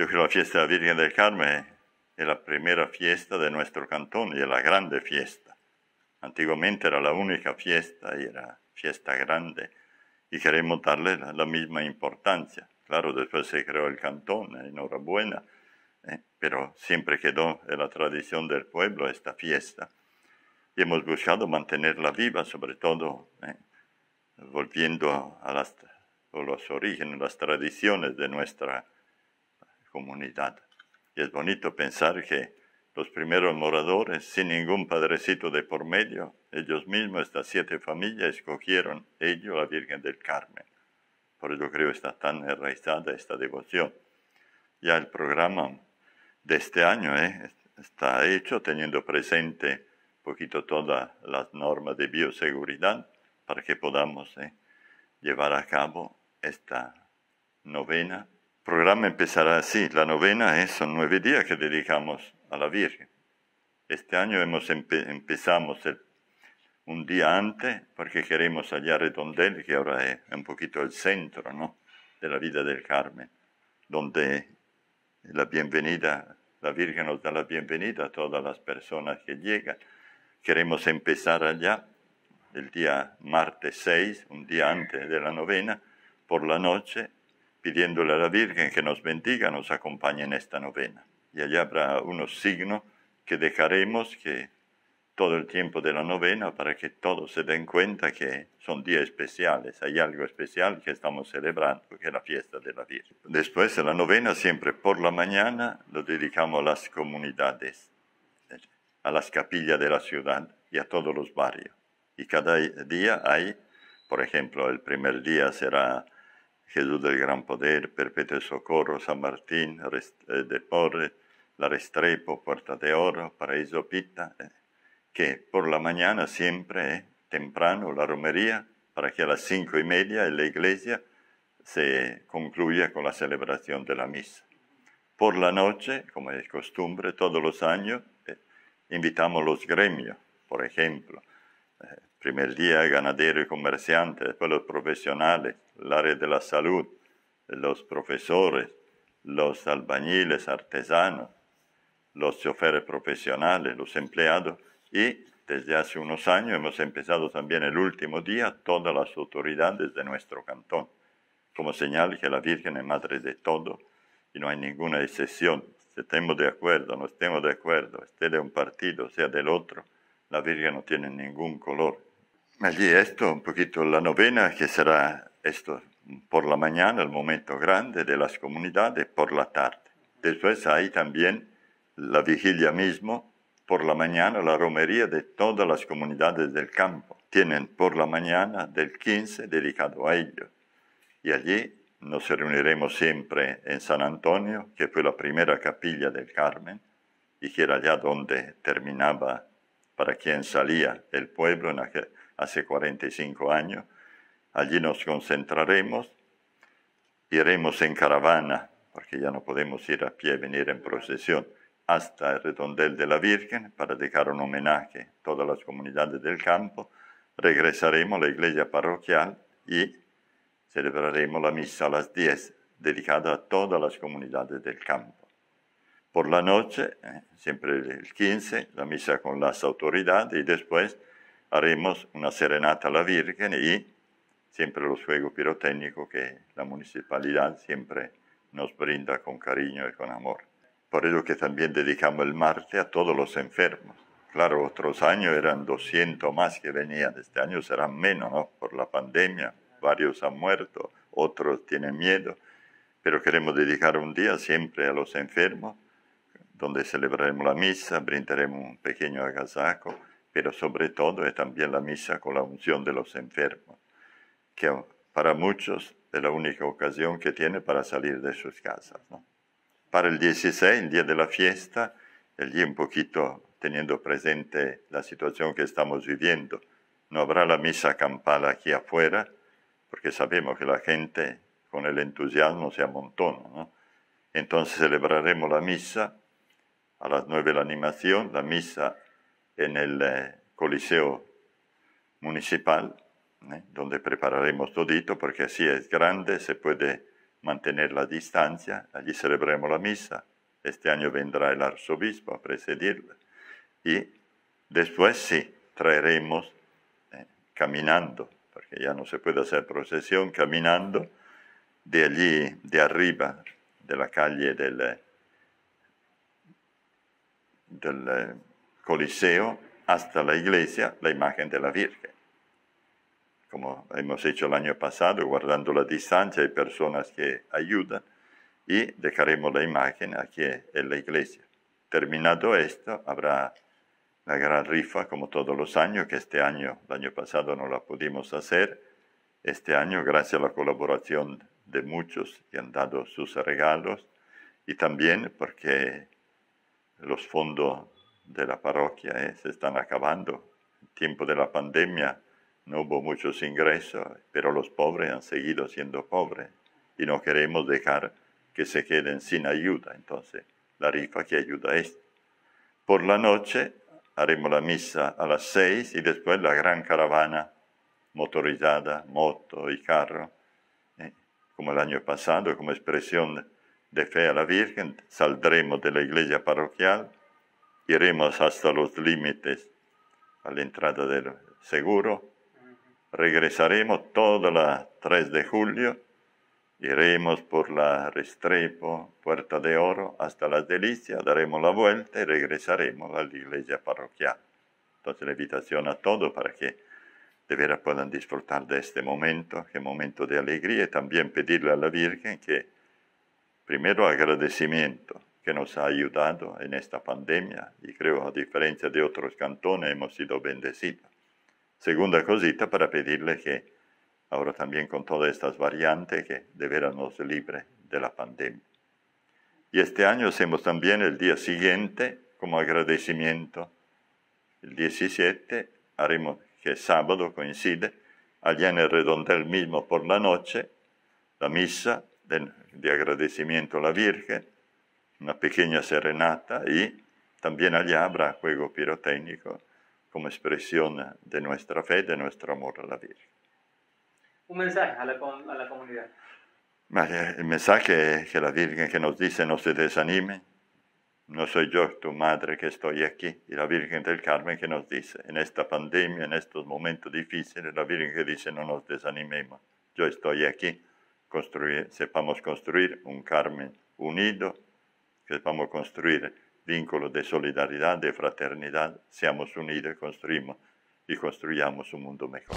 Yo creo que la fiesta de la Virgen del Carmen, es la primera fiesta de nuestro cantón y es la grande fiesta. Antiguamente era la única fiesta y era fiesta grande y queremos darle la, misma importancia. Claro, después se creó el cantón, enhorabuena, eh, pero siempre quedó en la tradición del pueblo esta fiesta. Y hemos buscado mantenerla viva, sobre todo eh, volviendo a los orígenes, las tradiciones de nuestra comunidad. Y es bonito pensar que los primeros moradores, sin ningún padrecito de por medio, ellos mismos, estas siete familias, escogieron ellos la Virgen del Carmen. Por eso creo está tan enraizada esta devoción. Ya el programa de este año ¿eh? está hecho teniendo presente poquito todas las normas de bioseguridad para que podamos ¿eh? llevar a cabo esta novena programa empezará así. La novena es, son nueve días que dedicamos a la Virgen. Este año empezamos un día antes porque queremos hallar Redondel, que ahora es un poquito el centro ¿no? de la vida del Carmen, donde la bienvenida, la Virgen nos da la bienvenida a todas las personas que llegan. Queremos empezar allá el día martes 6, un día antes de la novena, por la noche, pidiéndole a la Virgen que nos bendiga, nos acompañe en esta novena. Y allá habrá unos signos que dejaremos que todo el tiempo de la novena para que todos se den cuenta que son días especiales, hay algo especial que estamos celebrando, que es la fiesta de la Virgen. Después de la novena, siempre por la mañana, lo dedicamos a las comunidades, a las capillas de la ciudad y a todos los barrios. Y cada día hay, por ejemplo, el primer día será Jesús del Gran Poder, Perpetuo Socorro, San Martín eh, de Porre, La Restrepo, Puerta de Oro, Paraíso Pita, eh, que por la mañana siempre eh, temprano la romería para que a las cinco y media en la iglesia se concluya con la celebración de la misa. Por la noche, como es costumbre todos los años, invitamos los gremios, por ejemplo, primer día ganadero y comerciante, después los profesionales, la área de la salud, los profesores, los albañiles, artesanos, los choferes profesionales, los empleados y desde hace unos años hemos empezado también el último día todas las autoridades de nuestro cantón, como señal que la Virgen es madre de todo y no hay ninguna excepción. Si estemos de acuerdo, no estemos de acuerdo, esté de un partido, sea del otro, la Virgen no tiene ningún color. Allí esto, un poquito la novena, que será esto por la mañana, el momento grande de las comunidades, por la tarde. Después hay también la vigilia mismo, por la mañana la romería de todas las comunidades del campo. Tienen por la mañana del 15 dedicado a ello. Y allí nos reuniremos siempre en San Antonio, que fue la primera capilla del Carmen y que era allá donde terminaba para quien salía el pueblo en hace 45 años. Allí nos concentraremos, iremos en caravana, porque ya no podemos ir a pie, venir en procesión, hasta el redondel de la Virgen para dejar un homenaje a todas las comunidades del campo. Regresaremos a la iglesia parroquial y celebraremos la misa a las 10, dedicada a todas las comunidades del campo por la noche, ¿eh? siempre el 15, la misa con las autoridades y después haremos una serenata a la Virgen y siempre los juegos pirotécnicos que la municipalidad siempre nos brinda con cariño y con amor. Por ello que también dedicamos el martes a todos los enfermos. Claro, otros años eran 200 más que venían, este año serán menos, ¿no? Por la pandemia, varios han muerto, otros tienen miedo, pero queremos dedicar un día siempre a los enfermos donde celebraremos la misa, brindaremos un pequeño agasajo, pero sobre todo es también la misa con la unción de los enfermos, que para muchos es la única ocasión que tiene para salir de sus casas. Para el 16, el día de la fiesta, el día un poquito teniendo presente la situación que estamos viviendo, no habrá la misa campal aquí afuera, porque sabemos que la gente con el entusiasmo se amontona. ¿no? Entonces celebraremos la misa a las nueve la animación, la misa en el eh, Coliseo Municipal, ¿eh? donde prepararemos todito, porque así es grande, se puede mantener la distancia, allí celebremos la misa. Este año vendrá el arzobispo a presidirla. Y después sí, traeremos ¿eh? caminando, porque ya no se puede hacer procesión, caminando de allí, de arriba, de la calle del del eh, Coliseo hasta la iglesia la imagen de la Virgen. Como hemos hecho el año pasado, guardando la distancia, y personas que ayudan y dejaremos la imagen aquí en la iglesia. Terminado esto, habrá la gran rifa como todos los años, que este año, el año pasado no la pudimos hacer. Este año, gracias a la colaboración de muchos que han dado sus regalos y también porque los fondos de la parroquia ¿eh? se están acabando. En tiempo de la pandemia no hubo muchos ingresos, pero los pobres han seguido siendo pobres y no queremos dejar que se queden sin ayuda. Entonces, la rifa que ayuda es. Por la noche haremos la misa a las seis y después la gran caravana motorizada, moto y carro, ¿eh? como el año pasado, como expresión de fe a la Virgen, saldremos de la iglesia parroquial, iremos hasta los límites, a la entrada del seguro, regresaremos toda la 3 de julio, iremos por la Restrepo, Puerta de Oro, hasta las Delicias, daremos la vuelta y regresaremos a la iglesia parroquial. Entonces la invitación a todos para que de veras puedan disfrutar de este momento, que momento de alegría, y también pedirle a la Virgen que primero agradecimiento que nos ha ayudado en esta pandemia y creo a diferencia de otros cantones hemos sido bendecidos. Segunda cosita para pedirle que ahora también con todas estas variantes que de veras nos libre de la pandemia. Y este año hacemos también el día siguiente como agradecimiento. El 17 haremos que sábado coincide allá en el redondel mismo por la noche la misa de, agradecimiento a la Virgen, una pequeña serenata y también allá habrá juego pirotécnico como expresión de nuestra fe, de nuestro amor a la Virgen. Un mensaje a la, a la comunidad. El mensaje es que la Virgen que nos dice no se desanime, no soy yo tu madre que estoy aquí, y la Virgen del Carmen que nos dice, en esta pandemia, en estos momentos difíciles, la Virgen que dice no nos desanimemos, yo estoy aquí, sepamos construir un Carmen unido, que sepamos construir vínculos de solidaridad, de fraternidad, seamos unidos y construimos y construyamos un mundo mejor.